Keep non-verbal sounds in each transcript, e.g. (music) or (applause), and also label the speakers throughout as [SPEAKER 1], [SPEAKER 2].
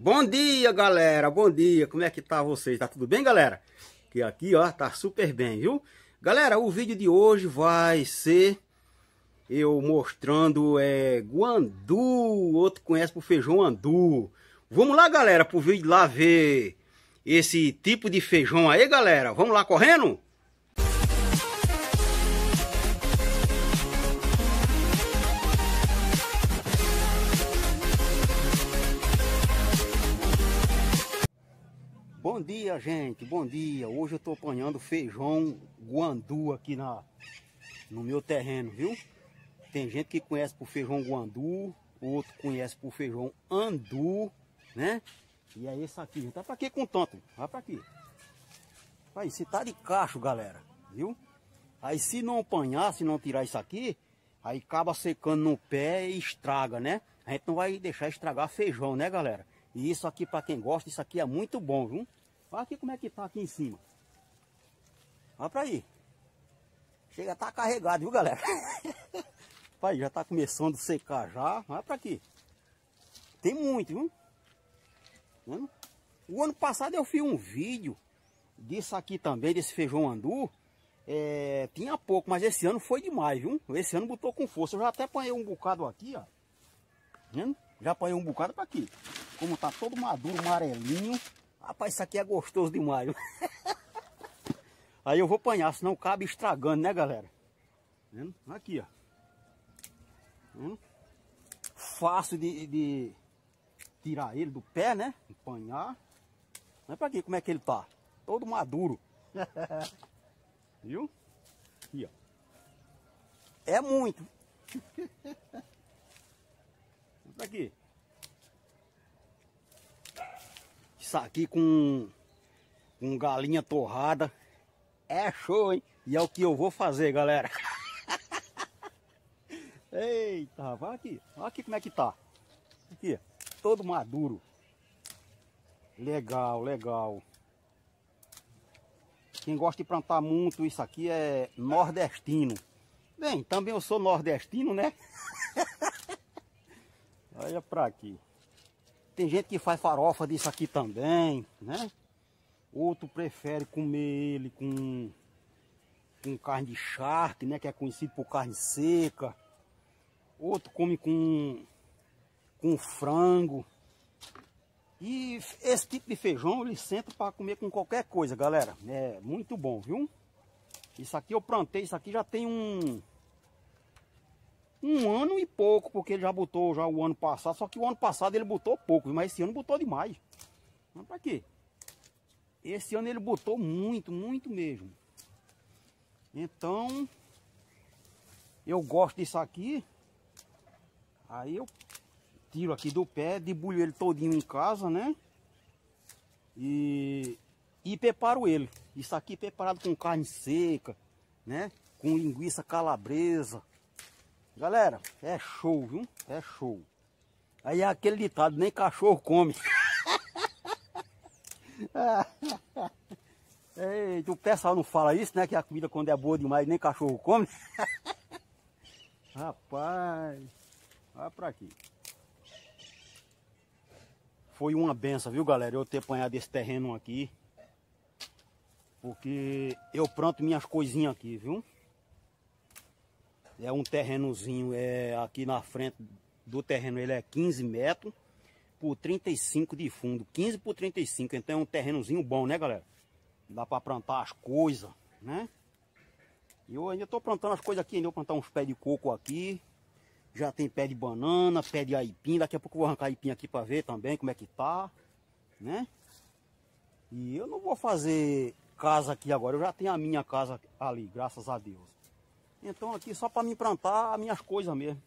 [SPEAKER 1] Bom dia, galera. Bom dia. Como é que tá vocês? Tá tudo bem, galera? Que aqui, ó, tá super bem, viu? Galera, o vídeo de hoje vai ser eu mostrando é guandu, outro conhece por feijão andu. Vamos lá, galera, pro vídeo lá ver esse tipo de feijão aí, galera. Vamos lá correndo? Bom dia, gente. Bom dia. Hoje eu tô apanhando feijão guandu aqui na, no meu terreno, viu? Tem gente que conhece por feijão guandu, outro conhece por feijão andu, né? E é esse aqui, gente. Tá pra aqui com tanto? Vai tá pra aqui. Aí, se tá de cacho, galera, viu? Aí se não apanhar, se não tirar isso aqui, aí acaba secando no pé e estraga, né? A gente não vai deixar estragar feijão, né, galera? E isso aqui, para quem gosta, isso aqui é muito bom, viu? Olha aqui como é que tá aqui em cima. Olha pra aí. Chega a tá carregado, viu galera? (laughs) Pai, já tá começando a secar já. Olha pra aqui. Tem muito, viu? Vendo? O ano passado eu fiz um vídeo disso aqui também, desse feijão andu. É, tinha pouco, mas esse ano foi demais, viu? Esse ano botou com força. Eu já até apanhei um bocado aqui, ó. Vendo? Já apanhei um bocado pra aqui. Como tá todo maduro, amarelinho. Rapaz, isso aqui é gostoso demais. (laughs) Aí eu vou apanhar, senão cabe estragando, né, galera? Vendo? Aqui, ó. Vendo? Fácil de, de tirar ele do pé, né? Apanhar. Olha é pra aqui como é que ele tá. Todo maduro. (laughs) Viu? Aqui, ó. É muito. Olha (laughs) pra aqui. Isso aqui com, com galinha torrada. É show, hein? E é o que eu vou fazer, galera. (laughs) Eita, vai aqui. Olha aqui como é que tá. Aqui, todo maduro. Legal, legal. Quem gosta de plantar muito, isso aqui é nordestino. Bem, também eu sou nordestino, né? (laughs) Olha pra aqui. Tem gente que faz farofa disso aqui também, né? Outro prefere comer ele com, com carne de charque, né? Que é conhecido por carne seca. Outro come com, com frango. E esse tipo de feijão ele senta para comer com qualquer coisa, galera. É muito bom, viu? Isso aqui eu plantei, isso aqui já tem um, um ano e pouco, porque ele já botou já o ano passado, só que o ano passado ele botou pouco, mas esse ano botou demais. Mas pra quê? Esse ano ele botou muito, muito mesmo. Então, eu gosto disso aqui. Aí eu tiro aqui do pé, debulho ele todinho em casa, né? E, e preparo ele. Isso aqui preparado com carne seca, né? Com linguiça calabresa, Galera, é show, viu? É show. Aí é aquele ditado, nem cachorro come. (laughs) Eita, o pessoal não fala isso, né? Que a comida quando é boa demais, nem cachorro come. (laughs) Rapaz, olha pra aqui. Foi uma benção, viu, galera? Eu ter apanhado esse terreno aqui. Porque eu pronto minhas coisinhas aqui, viu? É um terrenozinho é, aqui na frente do terreno, ele é 15 metros por 35 de fundo. 15 por 35, então é um terrenozinho bom, né, galera? Dá para plantar as coisas, né? E eu ainda estou plantando as coisas aqui, ainda vou plantar uns pés de coco aqui. Já tem pé de banana, pé de aipim. Daqui a pouco eu vou arrancar aipim aqui para ver também como é que tá, né? E eu não vou fazer casa aqui agora, eu já tenho a minha casa ali, graças a Deus. Então aqui só para me plantar as minhas coisas mesmo.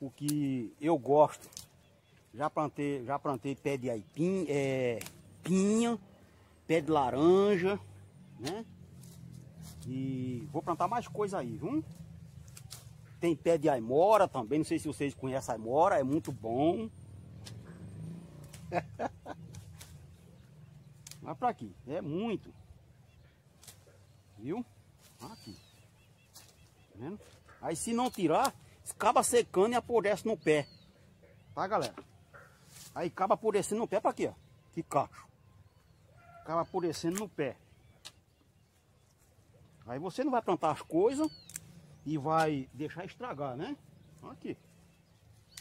[SPEAKER 1] O que eu gosto. Já plantei, já plantei pé de aipim, é, pinha, pé de laranja, né? E vou plantar mais coisa aí, viu? Tem pé de aimora também, não sei se vocês conhecem a aimora, é muito bom. Mas (laughs) pra aqui, é muito. Viu? Aqui. Tá vendo? Aí se não tirar, acaba secando e apodrece no pé. Tá, galera? Aí acaba apodrecendo no pé pra quê, ó? Que cacho. Acaba apodrecendo no pé. Aí você não vai plantar as coisas e vai deixar estragar, né? Olha aqui.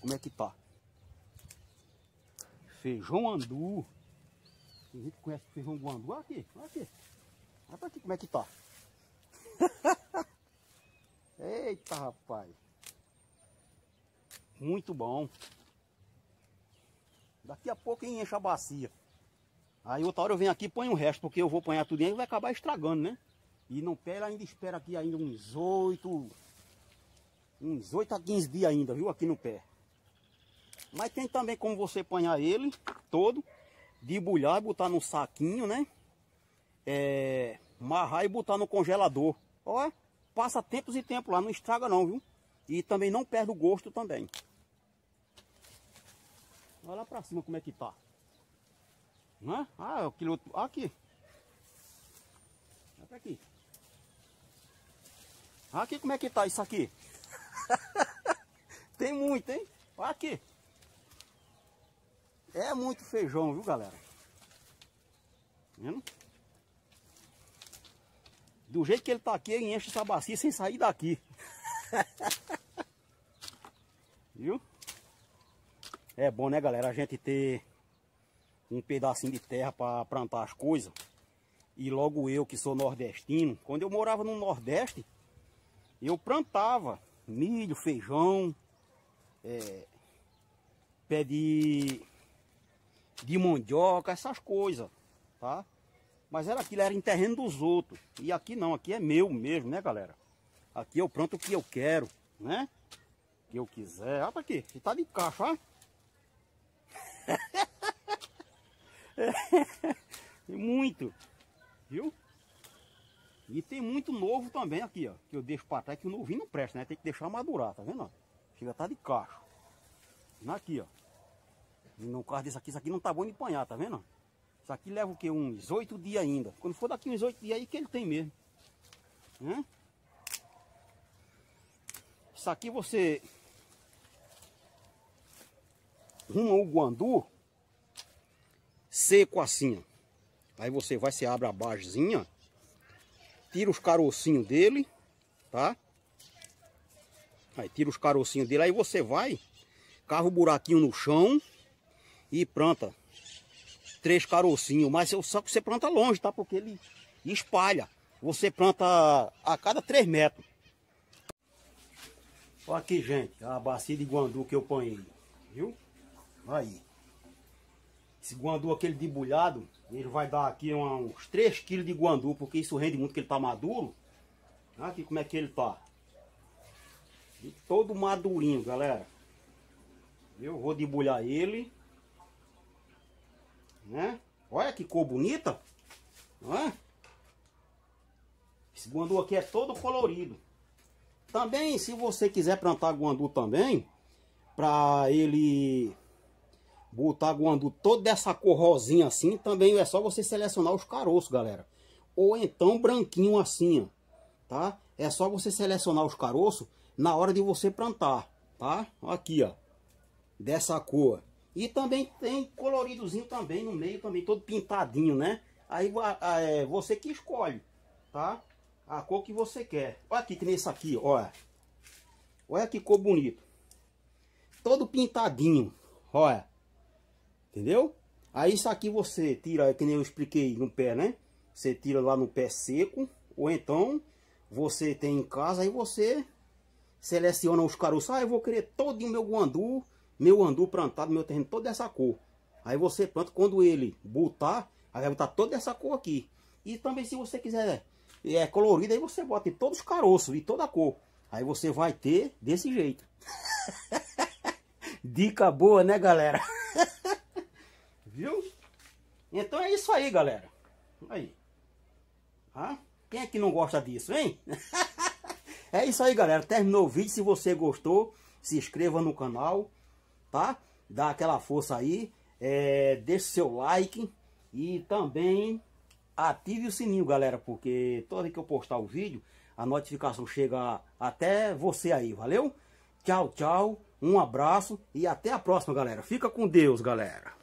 [SPEAKER 1] Como é que tá. Feijão andu. Tem gente que conhece feijão andu. Olha aqui, olha aqui. Olha pra aqui como é que tá. (laughs) Eita, rapaz. Muito bom. Daqui a pouco enche a bacia. Aí outra hora eu venho aqui e ponho o resto, porque eu vou apanhar tudo e vai acabar estragando, né? E não pega, ainda espera aqui ainda uns 8, uns 8 a 15 dias ainda, viu? Aqui no pé. Mas tem também como você apanhar ele todo, debulhar e botar num saquinho, né? É, marrar e botar no congelador. Olha. Passa tempos e tempo lá, não estraga não, viu? E também não perde o gosto também. Olha lá pra cima como é que tá. Né? Ah, aquele é outro... aqui. Olha pra aqui. Aqui como é que tá isso aqui? (laughs) Tem muito, hein? Olha aqui. É muito feijão, viu, galera? Vendo? Do jeito que ele tá aqui, ele enche essa bacia sem sair daqui. (laughs) Viu? É bom, né, galera? A gente ter um pedacinho de terra para plantar as coisas. E logo eu, que sou nordestino, quando eu morava no Nordeste, eu plantava milho, feijão, é, pé de, de mandioca, essas coisas, tá? Mas era aquilo, era em terreno dos outros. E aqui não, aqui é meu mesmo, né, galera? Aqui eu planto o que eu quero, né? O que eu quiser. Olha aqui, que tá de caixa, ó. (laughs) muito, viu? E tem muito novo também aqui, ó. Que eu deixo pra trás, que o novinho não presta, né? Tem que deixar madurar, tá vendo? Chega a tá de caixa. Aqui, ó. E no caso desse aqui, isso aqui não tá bom de apanhar, tá vendo? Isso aqui leva o quê? Uns oito dias ainda. Quando for daqui uns oito dias aí que ele tem mesmo. né? Isso aqui você ruma o guandu seco assim. Aí você vai, se abre a basezinha, tira os carocinhos dele, tá? Aí tira os carocinhos dele, aí você vai, carra o buraquinho no chão e planta três carocinhos, mas só que você planta longe, tá? Porque ele espalha. Você planta a cada três metros. Olha aqui, gente, a bacia de guandu que eu ponhei, viu? Aí. Esse guandu, aquele debulhado, ele vai dar aqui uns 3 quilos de guandu, porque isso rende muito, que ele tá maduro. Olha aqui como é que ele tá. E todo madurinho, galera. Eu vou debulhar ele né? Olha que cor bonita, não é? Esse guandu aqui é todo colorido. Também, se você quiser plantar guandu também, para ele botar guandu todo dessa cor rosinha assim, também é só você selecionar os caroços, galera. Ou então branquinho assim, tá? É só você selecionar os caroços na hora de você plantar, tá? Aqui, ó, dessa cor. E também tem coloridozinho também no meio, também todo pintadinho, né? Aí é, você que escolhe, tá? A cor que você quer. Olha aqui que nesse aqui, olha. Olha que cor bonito. Todo pintadinho, olha. Entendeu? Aí isso aqui você tira, que nem eu expliquei no pé, né? Você tira lá no pé seco, ou então você tem em casa, aí você seleciona os caroços. Ah, eu vou querer todo o meu guandu meu andu plantado, meu terreno toda essa cor. Aí você planta, quando ele botar, aí vai botar toda essa cor aqui. E também se você quiser é colorido, aí você bota em todos os caroços e toda a cor. Aí você vai ter desse jeito. (laughs) Dica boa, né, galera? (laughs) Viu? Então é isso aí, galera. Aí. Ah, quem é que não gosta disso, hein? (laughs) é isso aí, galera. Terminou o vídeo. Se você gostou, se inscreva no canal tá? Dá aquela força aí, é, deixe seu like e também ative o sininho, galera, porque toda vez que eu postar o vídeo, a notificação chega até você aí, valeu? Tchau, tchau, um abraço e até a próxima, galera. Fica com Deus, galera.